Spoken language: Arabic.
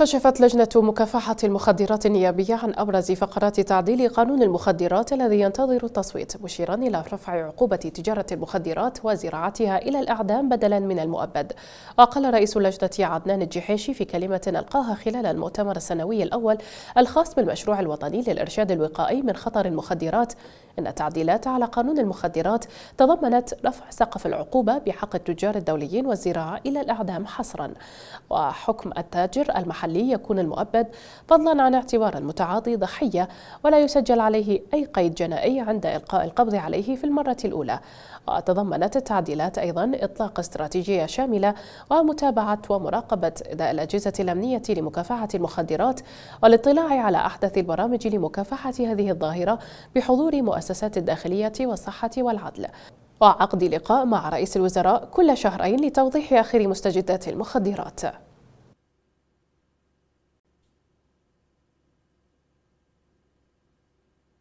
كشفت لجنة مكافحة المخدرات النيابية عن أبرز فقرات تعديل قانون المخدرات الذي ينتظر التصويت مشيرا إلى رفع عقوبة تجارة المخدرات وزراعتها إلى الأعدام بدلا من المؤبد وقال رئيس اللجنة عدنان الجحيشي في كلمة ألقاها خلال المؤتمر السنوي الأول الخاص بالمشروع الوطني للإرشاد الوقائي من خطر المخدرات إن التعديلات على قانون المخدرات تضمنت رفع سقف العقوبة بحق التجار الدوليين والزراعة إلى الأعدام حصرا وحكم التاجر المحلي المحلي يكون المؤبد فضلا عن اعتبار المتعاطي ضحية ولا يسجل عليه أي قيد جنائي عند إلقاء القبض عليه في المرة الأولى وتضمنت التعديلات أيضا إطلاق استراتيجية شاملة ومتابعة ومراقبة أداء الأجهزة الأمنية لمكافحة المخدرات والاطلاع على أحدث البرامج لمكافحة هذه الظاهرة بحضور مؤسسات الداخلية والصحة والعدل وعقد لقاء مع رئيس الوزراء كل شهرين لتوضيح آخر مستجدات المخدرات